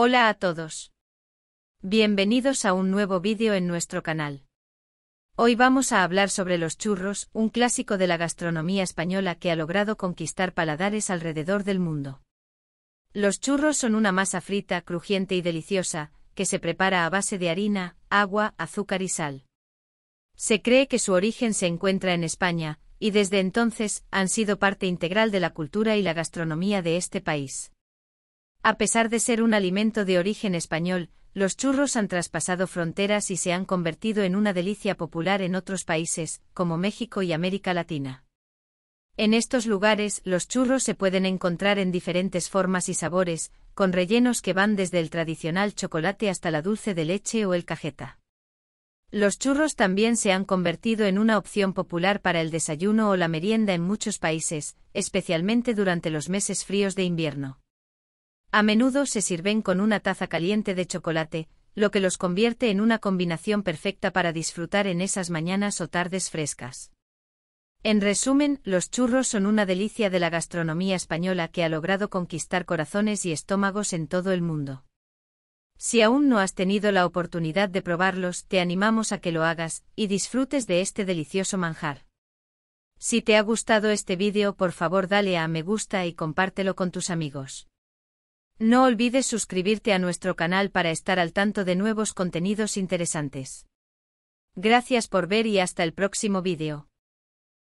Hola a todos. Bienvenidos a un nuevo vídeo en nuestro canal. Hoy vamos a hablar sobre los churros, un clásico de la gastronomía española que ha logrado conquistar paladares alrededor del mundo. Los churros son una masa frita, crujiente y deliciosa, que se prepara a base de harina, agua, azúcar y sal. Se cree que su origen se encuentra en España, y desde entonces han sido parte integral de la cultura y la gastronomía de este país. A pesar de ser un alimento de origen español, los churros han traspasado fronteras y se han convertido en una delicia popular en otros países, como México y América Latina. En estos lugares, los churros se pueden encontrar en diferentes formas y sabores, con rellenos que van desde el tradicional chocolate hasta la dulce de leche o el cajeta. Los churros también se han convertido en una opción popular para el desayuno o la merienda en muchos países, especialmente durante los meses fríos de invierno. A menudo se sirven con una taza caliente de chocolate, lo que los convierte en una combinación perfecta para disfrutar en esas mañanas o tardes frescas. En resumen, los churros son una delicia de la gastronomía española que ha logrado conquistar corazones y estómagos en todo el mundo. Si aún no has tenido la oportunidad de probarlos, te animamos a que lo hagas y disfrutes de este delicioso manjar. Si te ha gustado este vídeo, por favor dale a me gusta y compártelo con tus amigos. No olvides suscribirte a nuestro canal para estar al tanto de nuevos contenidos interesantes. Gracias por ver y hasta el próximo vídeo.